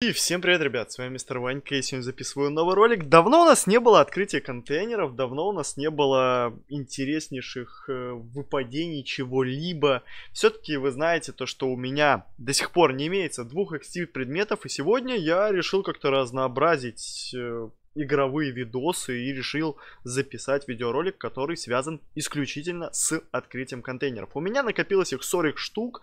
И всем привет, ребят, с вами мистер Ванька, и сегодня записываю новый ролик. Давно у нас не было открытия контейнеров, давно у нас не было интереснейших э, выпадений чего-либо. Все-таки вы знаете то, что у меня до сих пор не имеется двух XT предметов, и сегодня я решил как-то разнообразить э, игровые видосы и решил записать видеоролик, который связан исключительно с открытием контейнеров. У меня накопилось их 40 штук.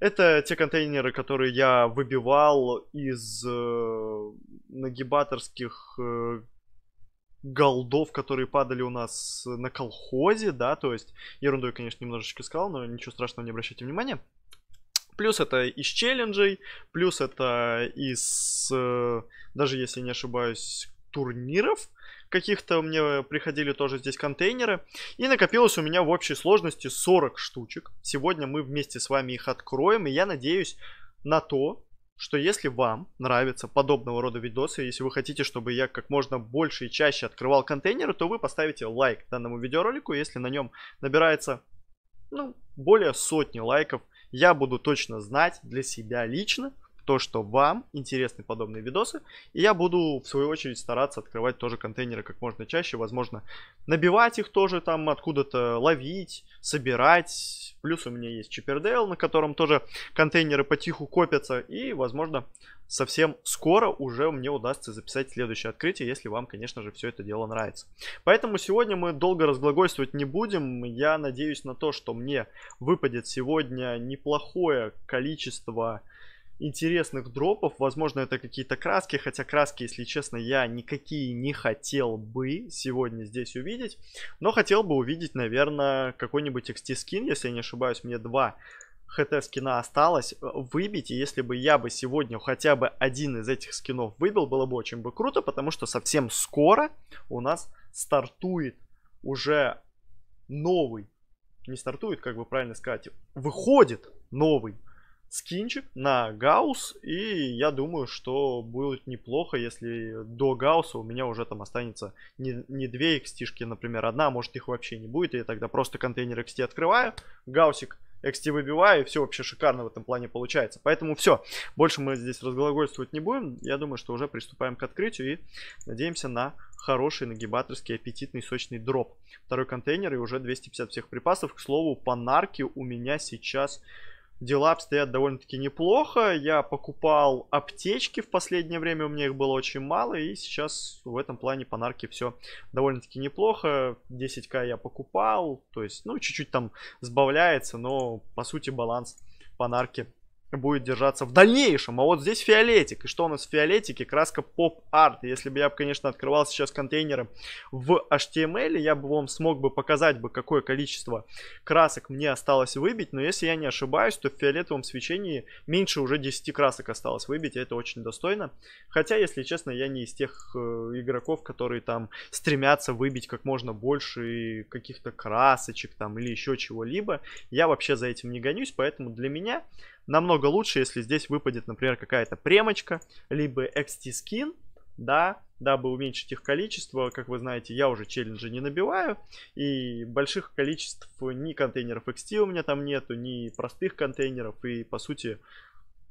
Это те контейнеры, которые я выбивал из э, нагибаторских э, голдов, которые падали у нас на колхозе, да, то есть ерунду я, конечно, немножечко сказал, но ничего страшного, не обращайте внимания. Плюс это из челленджей, плюс это из, э, даже если не ошибаюсь, турниров каких-то мне приходили тоже здесь контейнеры. И накопилось у меня в общей сложности 40 штучек. Сегодня мы вместе с вами их откроем, и я надеюсь на то, что если вам нравятся подобного рода видосы, если вы хотите, чтобы я как можно больше и чаще открывал контейнеры, то вы поставите лайк данному видеоролику, если на нем набирается ну, более сотни лайков, я буду точно знать для себя лично, то, что вам интересны подобные видосы. И я буду, в свою очередь, стараться открывать тоже контейнеры как можно чаще. Возможно, набивать их тоже там откуда-то, ловить, собирать. Плюс у меня есть Чипердейл, на котором тоже контейнеры потиху копятся. И, возможно, совсем скоро уже мне удастся записать следующее открытие, если вам, конечно же, все это дело нравится. Поэтому сегодня мы долго разглагольствовать не будем. Я надеюсь на то, что мне выпадет сегодня неплохое количество интересных дропов. Возможно, это какие-то краски, хотя краски, если честно, я никакие не хотел бы сегодня здесь увидеть. Но хотел бы увидеть, наверное, какой-нибудь XT скин, если я не ошибаюсь, мне два хт скина осталось, э, выбить, и если бы я бы сегодня хотя бы один из этих скинов выбил, было бы очень бы круто, потому что совсем скоро у нас стартует уже новый, не стартует, как бы правильно сказать, выходит новый скинчик на Гаус, и я думаю, что будет неплохо, если до Гауса у меня уже там останется не, не две экстишки, например, одна, а может их вообще не будет, и я тогда просто контейнер XT открываю, Гаусик XT выбиваю, и все вообще шикарно в этом плане получается. Поэтому все, больше мы здесь разглагольствовать не будем, я думаю, что уже приступаем к открытию и надеемся на хороший нагибаторский аппетитный сочный дроп. Второй контейнер и уже 250 всех припасов. К слову, по нарке у меня сейчас дела обстоят довольно-таки неплохо. Я покупал аптечки в последнее время, у меня их было очень мало, и сейчас в этом плане по нарке все довольно-таки неплохо. 10к я покупал, то есть, ну, чуть-чуть там сбавляется, но, по сути, баланс по нарке будет держаться в дальнейшем. А вот здесь фиолетик. И что у нас в фиолетике? Краска поп-арт. Если бы я, конечно, открывал сейчас контейнеры в HTML, я бы вам смог бы показать бы, какое количество красок мне осталось выбить. Но если я не ошибаюсь, то в фиолетовом свечении меньше уже 10 красок осталось выбить. И это очень достойно. Хотя, если честно, я не из тех э, игроков, которые там стремятся выбить как можно больше каких-то красочек там или еще чего-либо. Я вообще за этим не гонюсь, поэтому для меня намного лучше, если здесь выпадет, например, какая-то премочка, либо XT-скин, да, дабы уменьшить их количество. Как вы знаете, я уже челленджи не набиваю, и больших количеств ни контейнеров XT у меня там нету, ни простых контейнеров, и, по сути,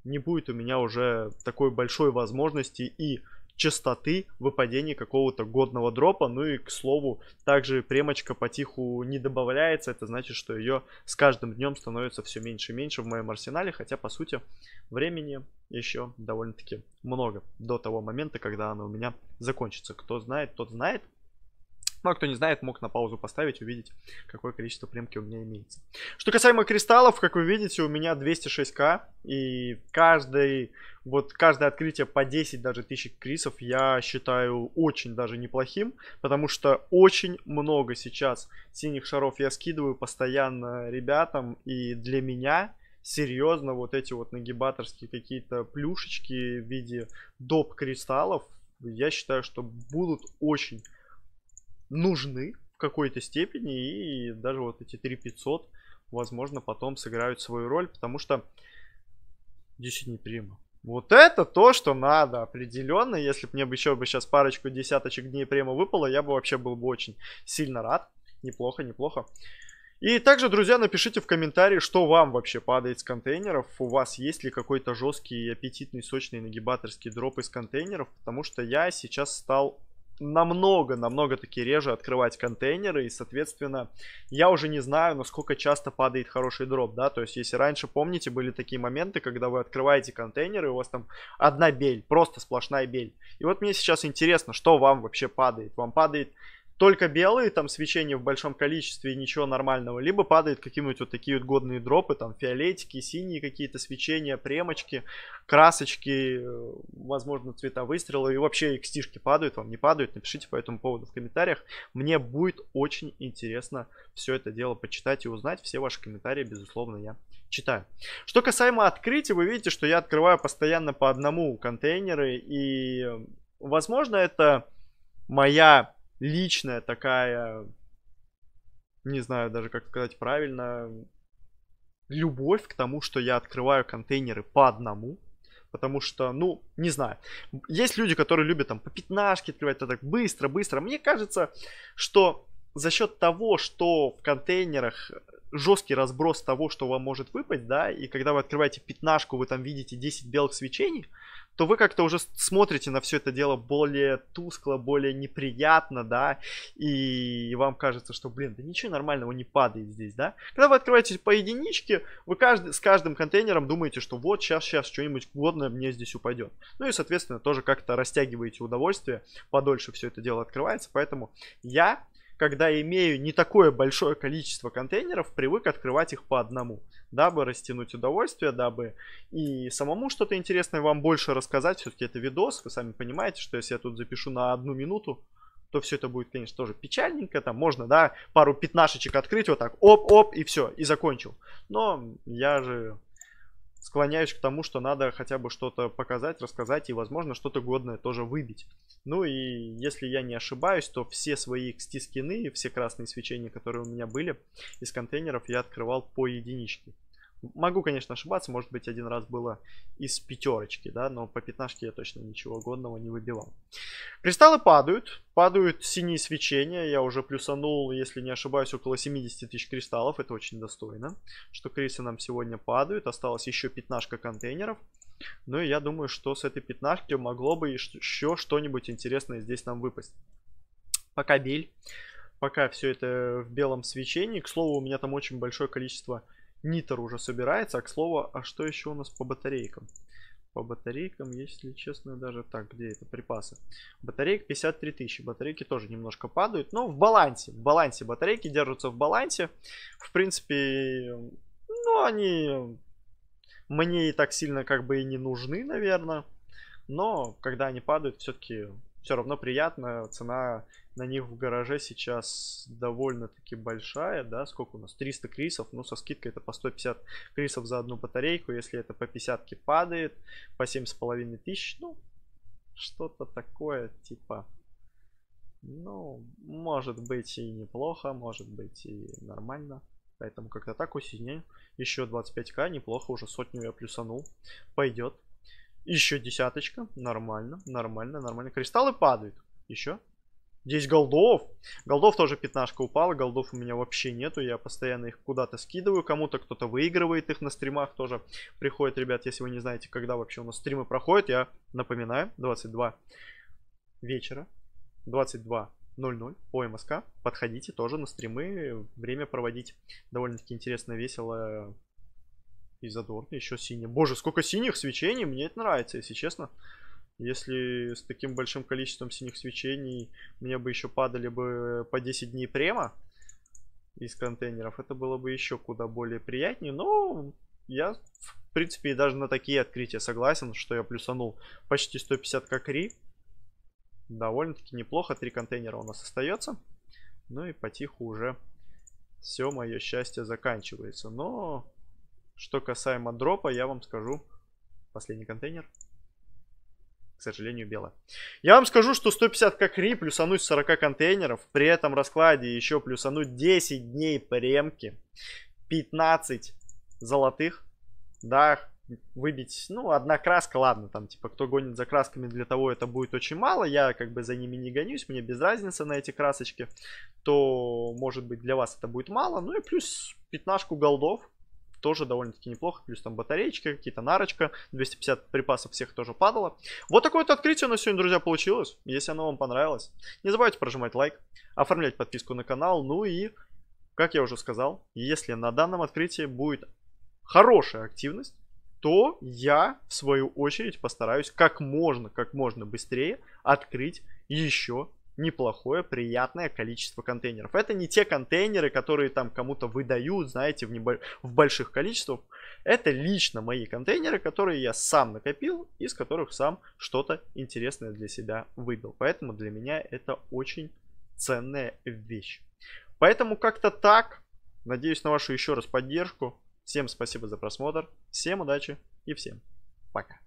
не будет у меня уже такой большой возможности и частоты выпадения какого-то годного дропа. Ну и, к слову, также премочка потиху не добавляется. Это значит, что ее с каждым днем становится все меньше и меньше в моем арсенале. Хотя, по сути, времени еще довольно-таки много до того момента, когда она у меня закончится. Кто знает, тот знает. Ну, а кто не знает, мог на паузу поставить, увидеть, какое количество премки у меня имеется. Что касаемо кристаллов, как вы видите, у меня 206к. И каждый, вот каждое открытие по 10 даже тысяч крисов я считаю очень даже неплохим. Потому что очень много сейчас синих шаров я скидываю постоянно ребятам. И для меня серьезно вот эти вот нагибаторские какие-то плюшечки в виде доп кристаллов, я считаю, что будут очень нужны в какой-то степени, и даже вот эти 3500, возможно, потом сыграют свою роль, потому что 10 не прима. Вот это то, что надо определенно. Если бы мне бы еще бы сейчас парочку десяточек дней према выпало, я бы вообще был бы очень сильно рад. Неплохо, неплохо. И также, друзья, напишите в комментарии, что вам вообще падает с контейнеров. У вас есть ли какой-то жесткий, аппетитный, сочный нагибаторский дроп из контейнеров? Потому что я сейчас стал намного, намного таки реже открывать контейнеры, и, соответственно, я уже не знаю, насколько часто падает хороший дроп, да, то есть, если раньше, помните, были такие моменты, когда вы открываете контейнеры, у вас там одна бель, просто сплошная бель, и вот мне сейчас интересно, что вам вообще падает, вам падает только белые, там свечение в большом количестве и ничего нормального, либо падает какие-нибудь вот такие вот годные дропы, там фиолетики, синие какие-то свечения, премочки, красочки, э, возможно, цвета выстрела и вообще икстишки падают, вам не падают, напишите по этому поводу в комментариях. Мне будет очень интересно все это дело почитать и узнать, все ваши комментарии, безусловно, я читаю. Что касаемо открытия, вы видите, что я открываю постоянно по одному контейнеры и, э, возможно, это моя личная такая, не знаю даже как сказать правильно, любовь к тому, что я открываю контейнеры по одному, потому что, ну, не знаю. Есть люди, которые любят там по пятнашке открывать это так быстро, быстро. Мне кажется, что за счет того, что в контейнерах жесткий разброс того, что вам может выпасть, да, и когда вы открываете пятнашку, вы там видите 10 белых свечений, то вы как-то уже смотрите на все это дело более тускло, более неприятно, да, и вам кажется, что, блин, да ничего нормального не падает здесь, да. Когда вы открываете по единичке, вы каждый, с каждым контейнером думаете, что вот сейчас, сейчас что-нибудь годное мне здесь упадет. Ну и, соответственно, тоже как-то растягиваете удовольствие, подольше все это дело открывается, поэтому я когда имею не такое большое количество контейнеров, привык открывать их по одному, дабы растянуть удовольствие, дабы и самому что-то интересное вам больше рассказать. Все-таки это видос, вы сами понимаете, что если я тут запишу на одну минуту, то все это будет, конечно, тоже печальненько. Там можно, да, пару пятнашечек открыть, вот так, оп-оп, и все, и закончил. Но я же склоняюсь к тому, что надо хотя бы что-то показать, рассказать и, возможно, что-то годное тоже выбить. Ну и если я не ошибаюсь, то все свои XT скины, все красные свечения, которые у меня были из контейнеров, я открывал по единичке. Могу, конечно, ошибаться, может быть, один раз было из пятерочки, да, но по пятнашке я точно ничего годного не выбивал. Кристаллы падают, падают синие свечения, я уже плюсанул, если не ошибаюсь, около 70 тысяч кристаллов, это очень достойно, что крисы нам сегодня падают, осталось еще пятнашка контейнеров. Ну и я думаю, что с этой пятнашки могло бы еще что-нибудь интересное здесь нам выпасть. Пока бель, пока все это в белом свечении. К слову, у меня там очень большое количество Нитер уже собирается. А к слову, а что еще у нас по батарейкам? По батарейкам, если честно, даже так, где это припасы? Батареек 53 тысячи. Батарейки тоже немножко падают, но в балансе. В балансе батарейки держатся в балансе. В принципе, ну они мне и так сильно как бы и не нужны, наверное. Но когда они падают, все-таки все равно приятно. Цена на них в гараже сейчас довольно-таки большая, да, сколько у нас? 300 крисов, ну, со скидкой это по 150 крисов за одну батарейку, если это по 50 падает, по 7,5 тысяч, ну, что-то такое, типа, ну, может быть и неплохо, может быть и нормально. Поэтому как-то так усильнее. Еще 25к, неплохо, уже сотню я плюсанул. Пойдет. Еще десяточка. Нормально, нормально, нормально. Кристаллы падают. Еще. Здесь голдов. Голдов тоже пятнашка упала. Голдов у меня вообще нету. Я постоянно их куда-то скидываю. Кому-то кто-то выигрывает их на стримах тоже. Приходит, ребят, если вы не знаете, когда вообще у нас стримы проходят, я напоминаю. 22 вечера. 22.00 по МСК. Подходите тоже на стримы. Время проводить довольно-таки интересно, весело. И задорно еще синий. Боже, сколько синих свечений, мне это нравится, если честно. Если с таким большим количеством синих свечений мне бы еще падали бы по 10 дней према из контейнеров, это было бы еще куда более приятнее. Но я, в принципе, даже на такие открытия согласен, что я плюсанул почти 150 как ри. Довольно-таки неплохо. Три контейнера у нас остается. Ну и потиху уже все мое счастье заканчивается. Но что касаемо дропа, я вам скажу. Последний контейнер. К сожалению, белая. Я вам скажу, что 150 как ри плюсануть 40 контейнеров. При этом раскладе еще плюсануть 10 дней премки. 15 золотых. Да, выбить, ну, одна краска, ладно, там, типа, кто гонит за красками, для того это будет очень мало, я как бы за ними не гонюсь, мне без разницы на эти красочки, то, может быть, для вас это будет мало, ну и плюс пятнашку голдов, тоже довольно-таки неплохо. Плюс там батареечки, какие-то нарочка. 250 припасов всех тоже падало. Вот такое вот открытие у нас сегодня, друзья, получилось. Если оно вам понравилось, не забывайте прожимать лайк, оформлять подписку на канал. Ну и, как я уже сказал, если на данном открытии будет хорошая активность, то я, в свою очередь, постараюсь как можно, как можно быстрее открыть еще неплохое, приятное количество контейнеров. Это не те контейнеры, которые там кому-то выдают, знаете, в, небо... в больших количествах. Это лично мои контейнеры, которые я сам накопил, из которых сам что-то интересное для себя выбил. Поэтому для меня это очень ценная вещь. Поэтому как-то так. Надеюсь на вашу еще раз поддержку. Всем спасибо за просмотр. Всем удачи и всем пока.